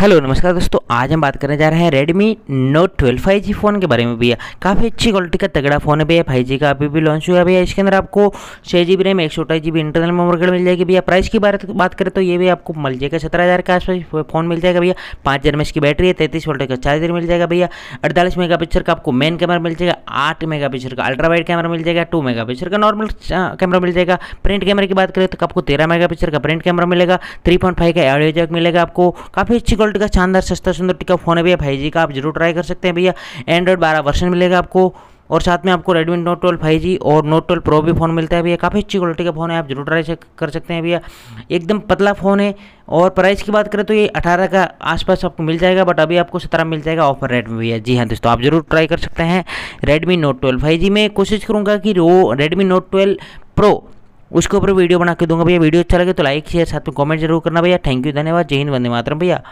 hello नमस्कार दोस्तों आज हम बात करने जा रहे हैं Redmi Note twelve five G phone के बारे में भैया काफ़ी अच्छी क्वालिटी का तगड़ा फ़ोन है भैया फाइव जी का अभी भी लॉन्च हुआ है भैया इसके अंदर आपको छः जी बी रैम एक सौ अठाईस G B internal memory card मिल जाएगी भैया प्राइस की बात बात करें तो ये भी आपको मिल जाएगा सत्रह हज़ार के आसपास फ़ोन मिल जाएगा भैया पाँच हज़ार की बैटरी है तैतीस वोल्ट का चार्जर मिल जाएगा भैया अड़तालीस मेगा पिक्सल का आपको मेन कैमरा मिल जाएगा आठ मेगा पिक्सल का अल्ट्रा वाइड कैमरा मिल जाएगा टू मेगा पिक्सल का नॉर्मल कैमरा मिल जाएगा प्रिंट कैमरे की बात करें तो आपको तेरह मेगा पिक्सल का प्रिंट कैमरा मिलेगा थ्री पॉइंट फाइव का एडियो जैक मिलेगा आपको काफ़ी अच्छी क्वालिटी वोल्ट का शानदार सस्ता सुंदर टिका फ़ोन है भैया फाइव जी का आप जरूर ट्राई कर सकते हैं भैया एंड्रॉइड बारह वर्षन मिलेगा आपको और साथ में आपको Redmi Note twelve five G और नोट ट्वेल्व प्रो भी फ़ोन मिलता है भैया काफ़ी अच्छी क्वालिटी का फ़ोन है आप जरूर ट्राई कर सकते हैं भैया एकदम पतला फ़ोन है और प्राइस की बात करें तो ये अठारह का आसपास आपको मिल जाएगा बट अभी आपको 17 मिल जाएगा ऑफर रेट में भैया जी हाँ दोस्तों आप जरूर ट्राई कर सकते हैं Redmi Note twelve five G मैं कोशिश करूँगा कि वो रेडमी नोट ट्वेल्व प्रो उसके ऊपर वीडियो बना के दूंगा भैया वीडियो अच्छा लगे तो लाइक शेयर साथ में कॉमेंट जरूर करना भैया थैंक यू धन्यवाद जय हिंद वंदे मातरम भैया